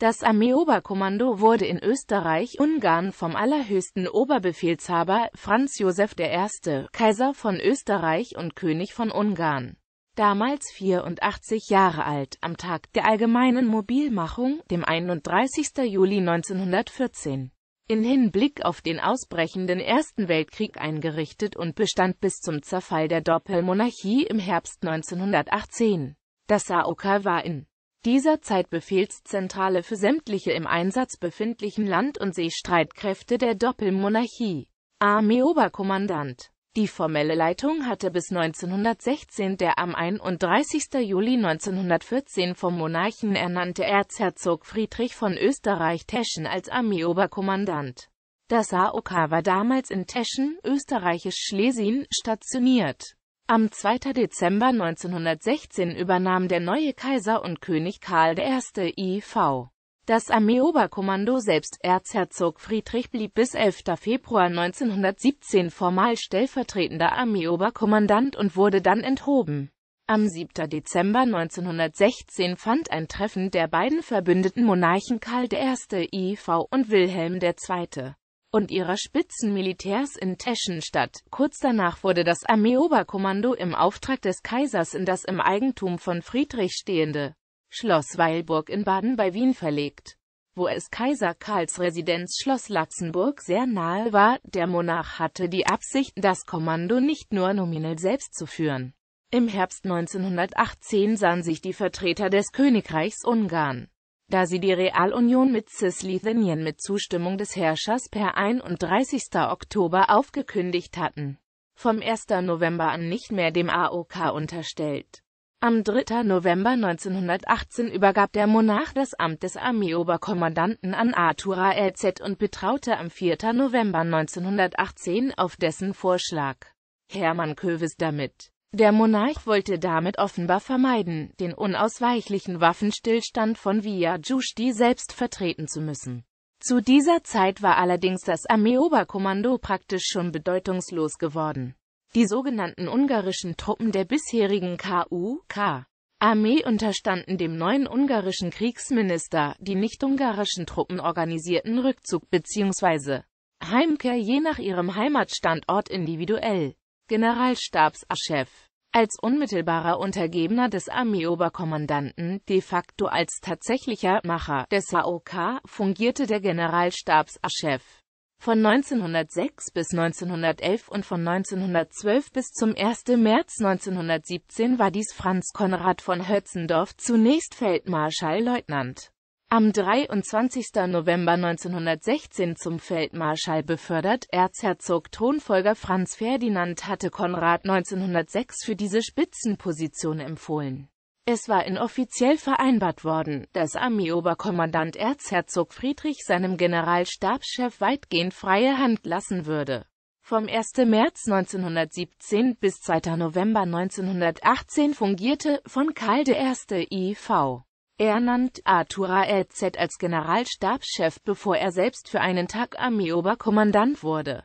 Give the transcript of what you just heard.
Das Armeeoberkommando wurde in Österreich-Ungarn vom allerhöchsten Oberbefehlshaber, Franz Josef I., Kaiser von Österreich und König von Ungarn, damals 84 Jahre alt, am Tag der allgemeinen Mobilmachung, dem 31. Juli 1914, in Hinblick auf den ausbrechenden Ersten Weltkrieg eingerichtet und bestand bis zum Zerfall der Doppelmonarchie im Herbst 1918. Das AOK war in dieser Zeitbefehlszentrale für sämtliche im Einsatz befindlichen Land- und Seestreitkräfte der Doppelmonarchie. Armeeoberkommandant. die formelle Leitung hatte bis 1916 der am 31. Juli 1914 vom Monarchen ernannte Erzherzog Friedrich von Österreich-Teschen als Armeeoberkommandant. Das AOK war damals in Teschen, österreichisch Schlesien, stationiert. Am 2. Dezember 1916 übernahm der neue Kaiser und König Karl I. IV. Das Armeeoberkommando selbst Erzherzog Friedrich blieb bis 11. Februar 1917 formal stellvertretender Armeeoberkommandant und wurde dann enthoben. Am 7. Dezember 1916 fand ein Treffen der beiden verbündeten Monarchen Karl I. IV. und Wilhelm II und ihrer Spitzenmilitärs in Teschen statt. Kurz danach wurde das Armeeoberkommando im Auftrag des Kaisers in das im Eigentum von Friedrich stehende Schloss Weilburg in Baden bei Wien verlegt, wo es Kaiser Karls Residenz Schloss Laxenburg sehr nahe war. Der Monarch hatte die Absicht, das Kommando nicht nur nominell selbst zu führen. Im Herbst 1918 sahen sich die Vertreter des Königreichs Ungarn da sie die Realunion mit Cislethanien mit Zustimmung des Herrschers per 31. Oktober aufgekündigt hatten. Vom 1. November an nicht mehr dem AOK unterstellt. Am 3. November 1918 übergab der Monarch das Amt des Armeeoberkommandanten an Artura LZ und betraute am 4. November 1918 auf dessen Vorschlag Hermann Köves damit. Der Monarch wollte damit offenbar vermeiden, den unausweichlichen Waffenstillstand von Via Giusti selbst vertreten zu müssen. Zu dieser Zeit war allerdings das Armeeoberkommando praktisch schon bedeutungslos geworden. Die sogenannten ungarischen Truppen der bisherigen KUK Armee unterstanden dem neuen ungarischen Kriegsminister, die nicht-ungarischen Truppen organisierten Rückzug bzw. Heimkehr je nach ihrem Heimatstandort individuell. Generalstabschef. Als unmittelbarer Untergebener des Armeeoberkommandanten, de facto als tatsächlicher Macher des AOK, fungierte der Generalstabschef von 1906 bis 1911 und von 1912 bis zum 1. März 1917 war dies Franz Konrad von Hötzendorf zunächst Feldmarschallleutnant. Am 23. November 1916 zum Feldmarschall befördert, Erzherzog Thronfolger Franz Ferdinand hatte Konrad 1906 für diese Spitzenposition empfohlen. Es war inoffiziell vereinbart worden, dass Armeeoberkommandant Erzherzog Friedrich seinem Generalstabschef weitgehend freie Hand lassen würde. Vom 1. März 1917 bis 2. November 1918 fungierte von Karl I. IV. Er ernannt Arthur AZ als Generalstabschef, bevor er selbst für einen Tag Armeeoberkommandant wurde.